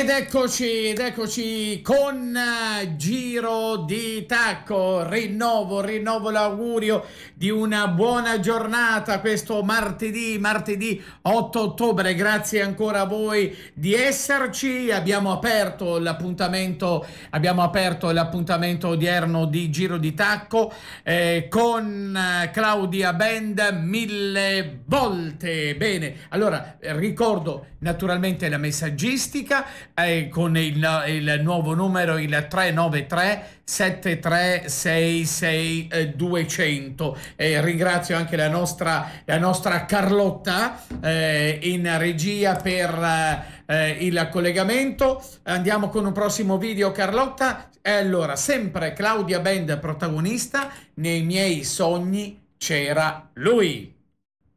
Ed eccoci, ed eccoci con eh, Giro di Tacco, rinnovo, rinnovo l'augurio di una buona giornata questo martedì, martedì 8 ottobre, grazie ancora a voi di esserci, abbiamo aperto l'appuntamento, abbiamo aperto l'appuntamento odierno di Giro di Tacco eh, con eh, Claudia Bend mille volte, bene, allora ricordo naturalmente la messaggistica, eh, con il, il, nuovo numero il 393 7366 200 eh, ringrazio anche la nostra, la nostra Carlotta eh, in regia per eh, il collegamento andiamo con un prossimo video Carlotta e allora sempre Claudia Bend protagonista nei miei sogni c'era lui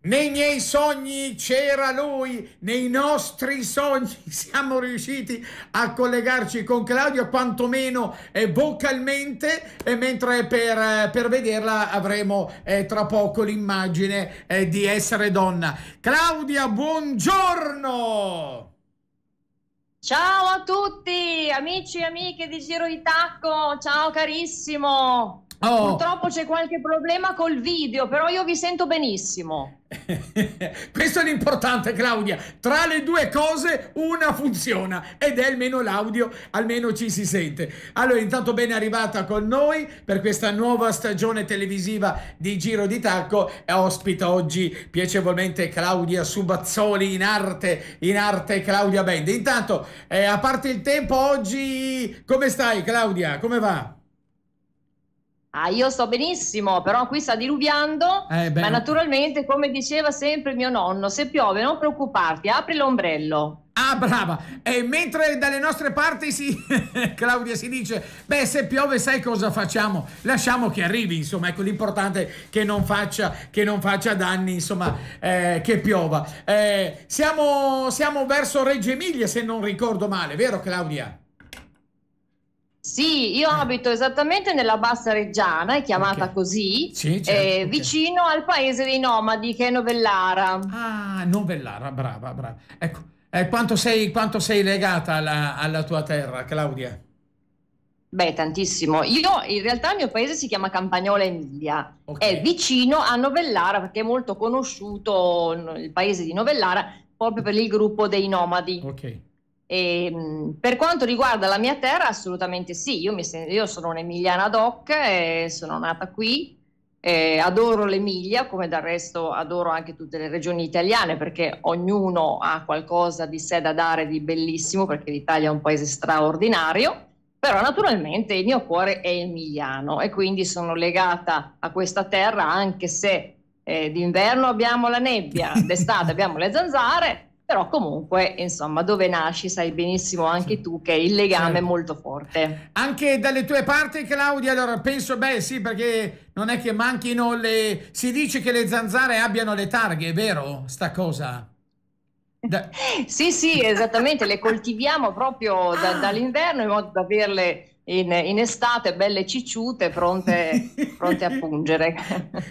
nei miei sogni c'era lui, nei nostri sogni siamo riusciti a collegarci con Claudio, quantomeno eh, vocalmente, eh, mentre per, eh, per, vederla avremo eh, tra poco l'immagine di essere donna. Claudia, buongiorno! Ciao a tutti, amici e amiche di Giro di Tacco, ciao carissimo! Oh. Purtroppo c'è qualche problema col video, però io vi sento benissimo. Questo è l'importante, Claudia. Tra le due cose una funziona ed è almeno l'audio, almeno ci si sente. Allora, intanto ben arrivata con noi per questa nuova stagione televisiva di Giro di Tacco. Ospita oggi piacevolmente Claudia Subazzoli in arte, in arte Claudia Bende. Intanto, eh, a parte il tempo, oggi come stai Claudia? Come va? Ah, io sto benissimo, però qui sta diluviando, eh, ma naturalmente, come diceva sempre mio nonno, se piove non preoccuparti, apri l'ombrello. Ah, brava! E mentre dalle nostre parti si... Claudia si dice, beh, se piove sai cosa facciamo? Lasciamo che arrivi, insomma, ecco l'importante che non faccia, che non faccia danni, insomma, eh, che piova. Eh, siamo, siamo verso Reggio Emilia, se non ricordo male, vero Claudia? Sì, io eh. abito esattamente nella Bassa Reggiana, è chiamata okay. così, sì, eh, certo, eh, okay. vicino al paese dei nomadi che è Novellara. Ah, Novellara, brava, brava. Ecco, eh, quanto, sei, quanto, sei, legata alla, alla tua terra, Claudia? Beh, tantissimo. Io in realtà il mio paese si chiama Campagnola Emilia, okay. è vicino a Novellara perché è molto conosciuto il paese di Novellara proprio per il gruppo dei nomadi. Ok. E, ehm, per quanto riguarda la mia terra, assolutamente sì, io, mi, io sono un'emiliana doc, eh, sono nata qui, eh, adoro l'Emilia, come del resto adoro anche tutte le regioni italiane, perché ognuno ha qualcosa di sé da dare di bellissimo, perché l'Italia è un paese straordinario, però naturalmente il mio cuore è emiliano e quindi sono legata a questa terra anche se eh, d'inverno abbiamo la nebbia, d'estate abbiamo le zanzare però comunque insomma dove nasci sai benissimo anche tu che il legame sì. è certo. molto forte anche dalle tue parti Claudia allora penso beh sì perché non è che manchino le si dice che le zanzare abbiano le targhe è vero sta cosa da... sì sì esattamente le coltiviamo proprio da, ah. dall'inverno in modo da averle in, in, estate belle cicciute, pronte, pronte a pungere.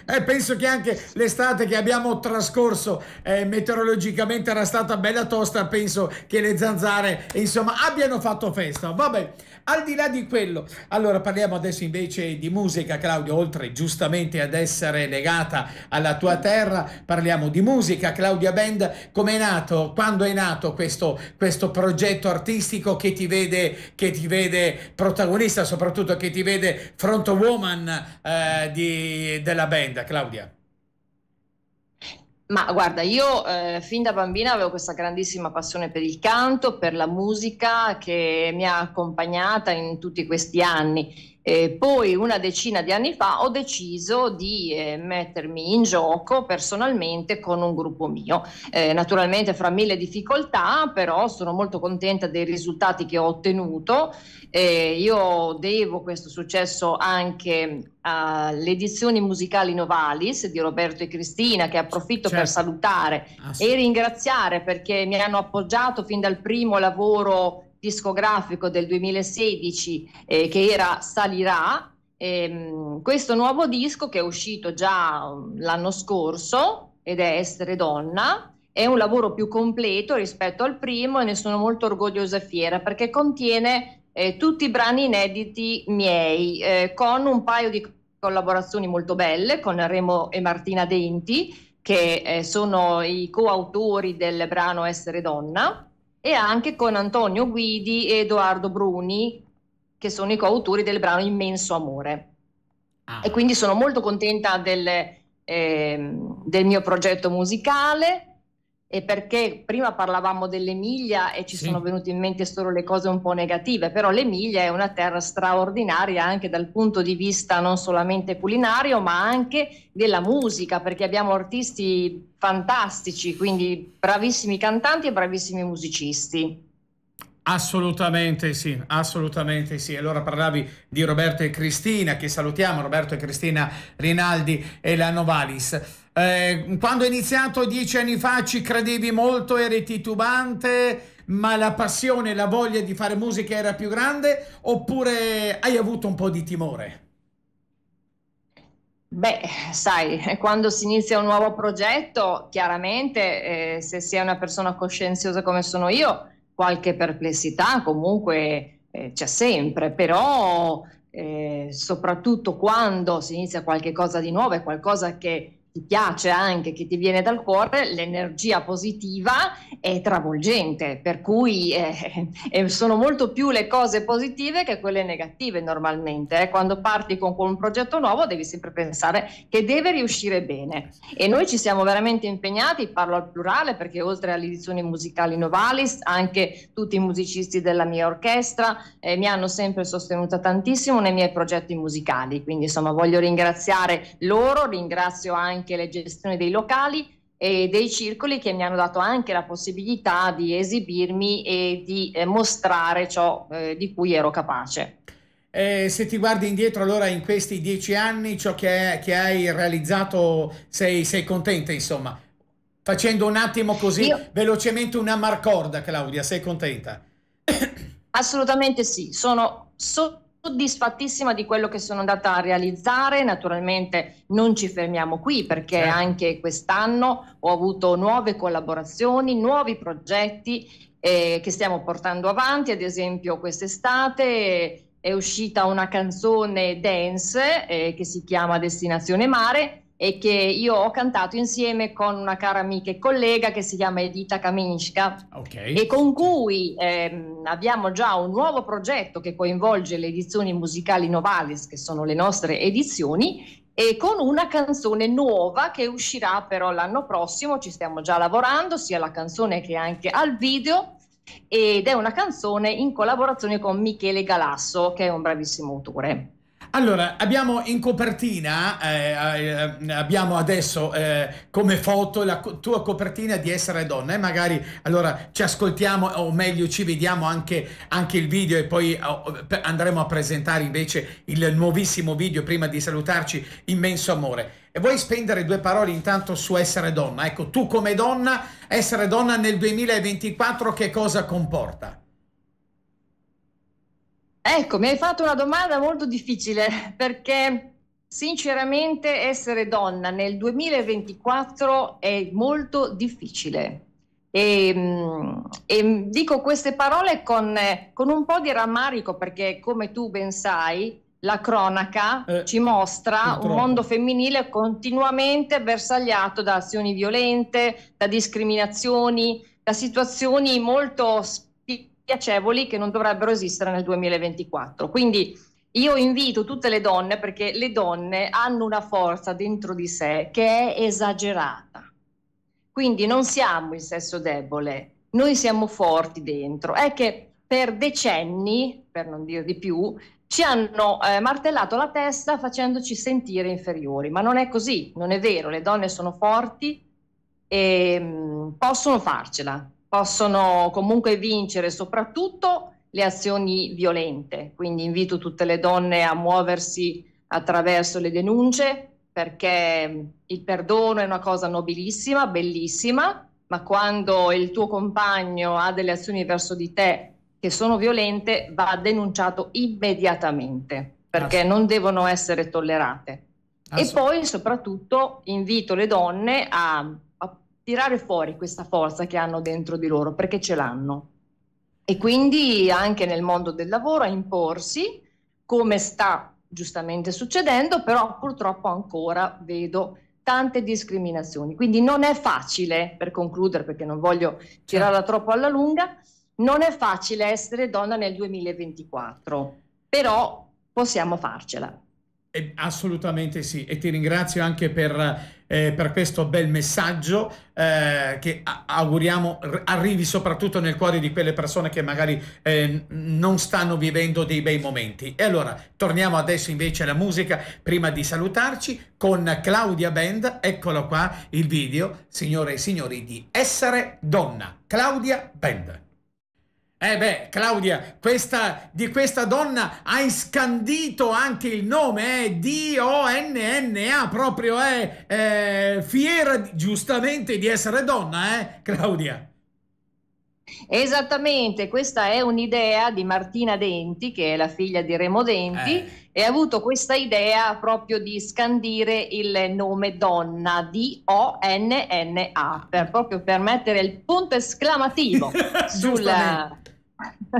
Eh, penso che anche l'estate che abbiamo trascorso eh, meteorologicamente era stata bella tosta, penso che le zanzare insomma abbiano fatto festa. Vabbè, al di là di quello, allora parliamo adesso invece di musica, Claudio, oltre giustamente ad essere legata alla tua terra, parliamo di musica. Claudia Band, come è nato, quando è nato questo, questo progetto artistico che ti vede, che ti vede protagonista? protagonista soprattutto che ti vede front woman eh, di, della band, Claudia? Ma guarda, io eh, fin da bambina avevo questa grandissima passione per il canto, per la musica che mi ha accompagnata in tutti questi anni eh, poi una decina di anni fa ho deciso di eh, mettermi in gioco personalmente con un gruppo mio. Eh, naturalmente fra mille difficoltà, però sono molto contenta dei risultati che ho ottenuto. io devo questo successo anche alle edizioni musicali Novalis di Roberto e Cristina, che approfitto certo. per salutare ah, e ringraziare perché mi hanno appoggiato fin dal primo lavoro discografico del 2016 eh, che era Salirà, ehm, questo nuovo disco che è uscito già mm, l'anno scorso ed è Essere Donna, è un lavoro più completo rispetto al primo e ne sono molto orgogliosa e fiera perché contiene eh, tutti i brani inediti miei eh, con un paio di collaborazioni molto belle con Remo e Martina Denti che eh, sono i coautori del brano Essere Donna e anche con Antonio Guidi e Edoardo Bruni, che sono i coautori del brano Immenso Amore. Ah. E quindi sono molto contenta del, eh, del mio progetto musicale e perché prima parlavamo dell'Emilia e ci sì. sono venute in mente solo le cose un po' negative, però l'Emilia è una terra straordinaria anche dal punto di vista non solamente culinario, ma anche della musica, perché abbiamo artisti fantastici, quindi bravissimi cantanti e bravissimi musicisti. Assolutamente sì, assolutamente sì. Allora parlavi di Roberto e Cristina, che salutiamo, Roberto e Cristina Rinaldi e la Novalis. Eh, quando è iniziato dieci anni fa ci credevi molto, eri titubante, ma la passione, la voglia di fare musica era più grande oppure hai avuto un po' di timore? Beh, sai, quando si inizia un nuovo progetto, chiaramente eh, se è una persona coscienziosa come sono io, qualche perplessità comunque eh, c'è sempre, però eh, soprattutto quando si inizia qualcosa di nuovo, è qualcosa che ti piace anche, che ti viene dal cuore, l'energia positiva è travolgente, per cui eh, sono molto più le cose positive che quelle negative normalmente. Eh. Quando parti con, con un progetto nuovo devi sempre pensare che deve riuscire bene e noi ci siamo veramente impegnati, parlo al plurale perché oltre alle edizioni musicali Novalis anche tutti i musicisti della mia orchestra eh, mi hanno sempre sostenuta tantissimo nei miei progetti musicali, quindi insomma voglio ringraziare loro, ringrazio anche anche le gestioni dei locali e dei circoli che mi hanno dato anche la possibilità di esibirmi e di eh, mostrare ciò eh, di cui ero capace. Eh, se ti guardi indietro, allora in questi dieci anni ciò che, è, che hai realizzato sei, sei, contenta, insomma. Facendo un attimo così Io... velocemente una marcorda, Claudia, sei contenta? Assolutamente sì, sono, sono soddisfattissima di quello che sono andata a realizzare, naturalmente non ci fermiamo qui perché certo. anche quest'anno ho avuto nuove collaborazioni, nuovi progetti eh, che stiamo portando avanti, ad esempio quest'estate è uscita una canzone dance eh, che si chiama Destinazione Mare e che io ho cantato insieme con una cara amica e collega che si chiama Edita Kaminska okay. e con cui ehm, abbiamo già un nuovo progetto che coinvolge le edizioni musicali Novalis, che sono le nostre edizioni, e con una canzone nuova che uscirà però l'anno prossimo, ci stiamo già lavorando, sia alla canzone che anche al video ed è una canzone in collaborazione con Michele Galasso che è un bravissimo autore. Allora, abbiamo in copertina, eh, eh, eh, abbiamo adesso eh, come foto la co tua copertina di Essere Donna e eh, magari allora ci ascoltiamo o meglio ci vediamo anche, anche il video e poi oh, oh andremo a presentare invece il nuovissimo video prima di salutarci, Immenso Amore. E vuoi spendere due parole intanto su Essere Donna? Ecco, tu come donna, essere donna nel 2024 che cosa comporta? Ecco, mi hai fatto una domanda molto difficile perché sinceramente essere donna nel 2024 è molto difficile. E, ehm, e ehm, dico queste parole con, con, un po' di rammarico perché, come tu ben sai, la cronaca eh, ci mostra purtroppo. un mondo femminile continuamente bersagliato da azioni violente, da discriminazioni, da situazioni molto spesso piacevoli che non dovrebbero esistere nel 2024. Quindi io invito tutte le donne perché le donne hanno una forza dentro di sé che è esagerata. Quindi non siamo il sesso debole, noi siamo forti dentro. È che per decenni, per non dire di più, ci hanno eh, martellato la testa facendoci sentire inferiori, ma non è così, non è vero, le donne sono forti e mh, mm, possono farcela possono comunque vincere soprattutto le azioni violente. Quindi invito tutte le donne a muoversi attraverso le denunce perché mm, il perdono è una cosa nobilissima, bellissima, ma quando il tuo compagno ha delle azioni verso di te che sono violente va denunciato immediatamente perché non devono essere tollerate. E poi soprattutto invito le donne a tirare fuori questa forza che hanno dentro di loro, perché ce l'hanno. E quindi anche nel mondo del lavoro a imporsi, come sta giustamente succedendo, però purtroppo ancora vedo tante discriminazioni. Quindi non è facile, per concludere, perché non voglio tirarla certo. troppo alla lunga, non è facile essere donna nel 2024, però possiamo farcela. Eh, assolutamente sì, e ti ringrazio anche per eh, per questo bel messaggio eh, che auguriamo arrivi soprattutto nel cuore di quelle persone che magari eh, non stanno vivendo dei bei momenti. E allora torniamo adesso invece alla musica prima di salutarci con Claudia Band, eccolo qua il video, signore e signori, di Essere Donna, Claudia Band. Eh beh, Claudia, questa, di questa donna hai scandito anche il nome, eh, D-O-N-N-A, proprio è eh, eh, fiera giustamente di essere donna, eh, Claudia. Esattamente, questa è un'idea di Martina Denti, che è la figlia di Remo Denti, eh. e ha avuto questa idea proprio di scandire il nome donna, D-O-N-N-A, per proprio per mettere il punto esclamativo sulla,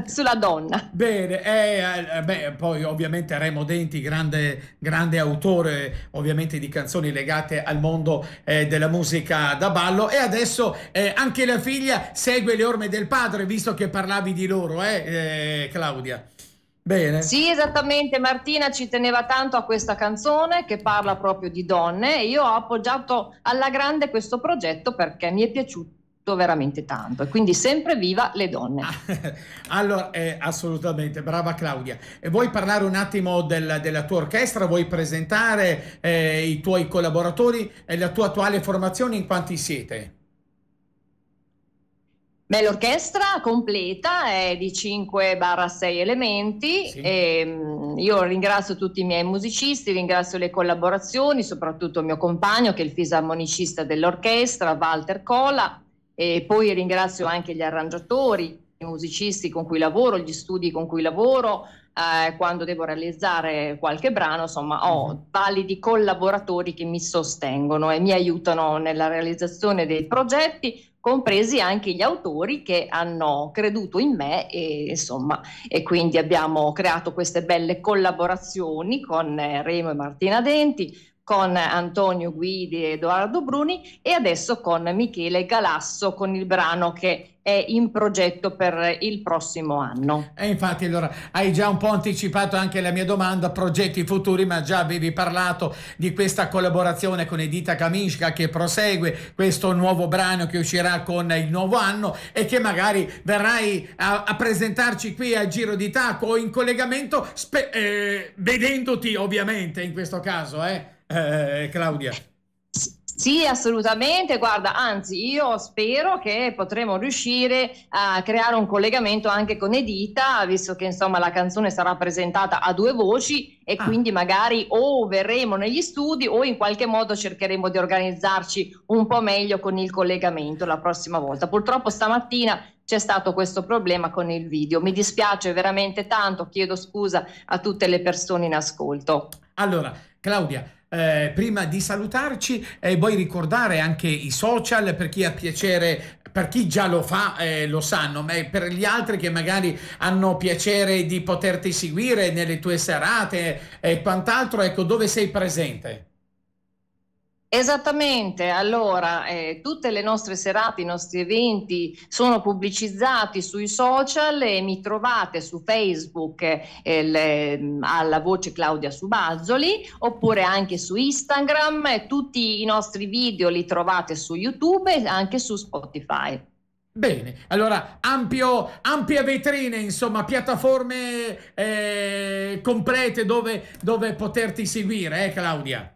sulla donna. Bene, eh, eh, beh, poi ovviamente Remo Denti, grande, grande autore ovviamente di canzoni legate al mondo eh, della musica da ballo e adesso eh, anche la figlia segue le orme del padre, visto che parlavi di loro, eh, eh, Claudia. Bene. Sì, esattamente, Martina ci teneva tanto a questa canzone che parla proprio di donne e io ho appoggiato alla grande questo progetto perché mi è piaciuto veramente tanto e quindi sempre viva le donne. Ah, allora, eh, assolutamente, brava Claudia. E vuoi parlare un attimo del, della tua orchestra, vuoi presentare eh, i tuoi collaboratori e la tua attuale formazione in quanti siete? Beh, l'orchestra completa è di 5-6 elementi. Sì. E, mm, io ringrazio tutti i miei musicisti, ringrazio le collaborazioni, soprattutto il mio compagno che è il fisarmonicista dell'orchestra, Walter Cola, e poi ringrazio anche gli arrangiatori, i musicisti con cui lavoro, gli studi con cui lavoro, eh, quando devo realizzare qualche brano, insomma, ho mm-hmm. validi collaboratori che mi sostengono e mi aiutano nella realizzazione dei progetti, compresi anche gli autori che hanno creduto in me e, insomma, e quindi abbiamo creato queste belle collaborazioni con eh, Remo e Martina Denti, con Antonio Guidi e Edoardo Bruni e adesso con Michele Galasso con il brano che è in progetto per il prossimo anno. E infatti allora hai già un po' anticipato anche la mia domanda, progetti futuri, ma già avevi parlato di questa collaborazione con Edita Kaminska che prosegue, questo nuovo brano che uscirà con il nuovo anno e che magari verrai a, a presentarci qui a Giro di Taco o in collegamento, spe- eh, vedendoti ovviamente in questo caso. Eh. Eh, eh, Claudia. Sì, assolutamente, guarda, anzi io spero che potremo riuscire a creare un collegamento anche con Edita, visto che insomma la canzone sarà presentata a due voci e ah. quindi magari o verremo negli studi o in qualche modo cercheremo di organizzarci un po' meglio con il collegamento la prossima volta. Purtroppo stamattina c'è stato questo problema con il video, mi dispiace veramente tanto, chiedo scusa a tutte le persone in ascolto. Allora, Claudia, eh, prima di salutarci e eh, poi ricordare anche i social per chi ha piacere per chi già lo fa eh, lo sanno, ma per gli altri che magari hanno piacere di poterti seguire nelle tue serate e quant'altro, ecco dove sei presente? Esattamente, allora eh, tutte le nostre serate, i nostri eventi sono pubblicizzati sui social e mi trovate su Facebook eh, le, mm, alla voce Claudia Subazzoli oppure anche su Instagram, eh, tutti i nostri video li trovate su YouTube e anche su Spotify. Bene, allora ampio, ampia vetrina, insomma, piattaforme eh, complete dove, dove poterti seguire, eh, Claudia?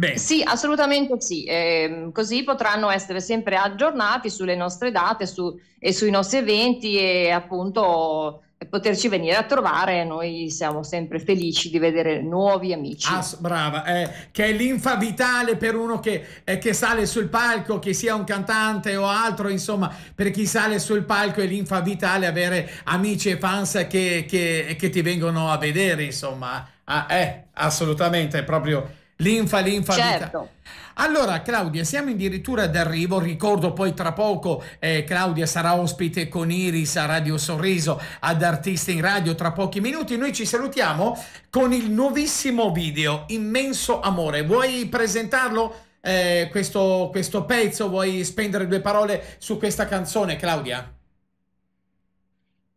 Bene. Sì, assolutamente sì, eh, così potranno essere sempre aggiornati sulle nostre date su, e sui nostri eventi e appunto poterci venire a trovare, noi siamo sempre felici di vedere nuovi amici. Ah, brava, eh, che è l'infa vitale per uno che, eh, che, sale sul palco, che sia un cantante o altro, insomma, per chi sale sul palco è l'infa vitale avere amici e fans che, che, che ti vengono a vedere, insomma, ah, eh, assolutamente, è proprio Linfa, linfa, certo. Vita. Allora Claudia, siamo addirittura d'arrivo, ricordo poi tra poco eh, Claudia sarà ospite con Iris a Radio Sorriso ad Artisti in Radio tra pochi minuti, noi ci salutiamo con il nuovissimo video Immenso Amore, vuoi presentarlo eh, questo, questo pezzo, vuoi spendere due parole su questa canzone Claudia?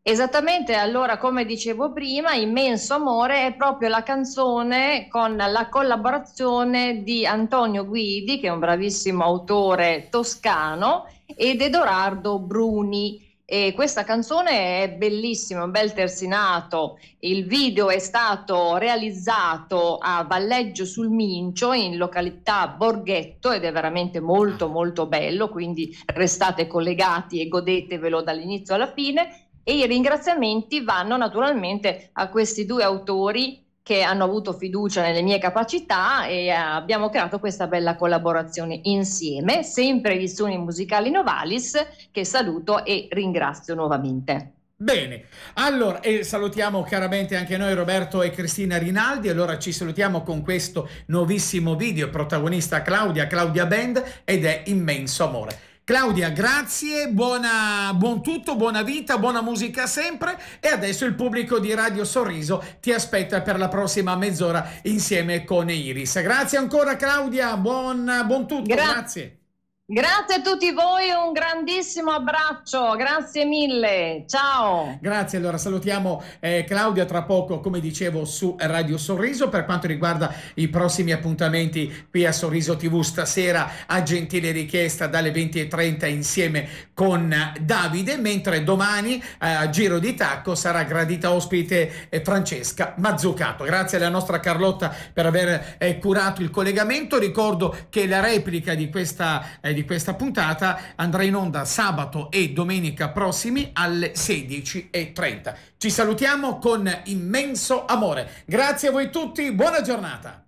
Esattamente, allora come dicevo prima, Immenso Amore è proprio la canzone con la collaborazione di Antonio Guidi, che è un bravissimo autore toscano, ed Edoardo Bruni. E questa canzone è bellissima, un bel terzinato. Il video è stato realizzato a Valleggio sul Mincio, in località Borghetto, ed è veramente molto molto bello, quindi restate collegati e godetevelo dall'inizio alla fine. E i ringraziamenti vanno naturalmente a questi due autori che hanno avuto fiducia nelle mie capacità e eh, abbiamo creato questa bella collaborazione insieme, sempre gli suoni musicali Novalis, che saluto e ringrazio nuovamente. Bene, allora salutiamo chiaramente anche noi Roberto e Cristina Rinaldi, allora ci salutiamo con questo nuovissimo video, protagonista Claudia, Claudia Band ed è Immenso Amore. Claudia, grazie, buona, buon tutto, buona vita, buona musica sempre e adesso il pubblico di Radio Sorriso ti aspetta per la prossima mezz'ora insieme con Iris. Grazie ancora Claudia, buon, buon tutto, Gra grazie. Grazie a tutti voi, un grandissimo abbraccio, grazie mille, ciao. Grazie, allora salutiamo eh, Claudia tra poco, come dicevo, su Radio Sorriso per quanto riguarda i prossimi appuntamenti qui a Sorriso TV stasera a gentile richiesta dalle 20.30 insieme con Davide, mentre domani eh, a Giro di Tacco sarà gradita ospite eh, Francesca Mazzucato. Grazie alla nostra Carlotta per aver eh, curato il collegamento, ricordo che la replica di questa eh, di questa puntata andrà in onda sabato e domenica prossimi alle 16.30. Ci salutiamo con immenso amore. Grazie a voi tutti, buona giornata.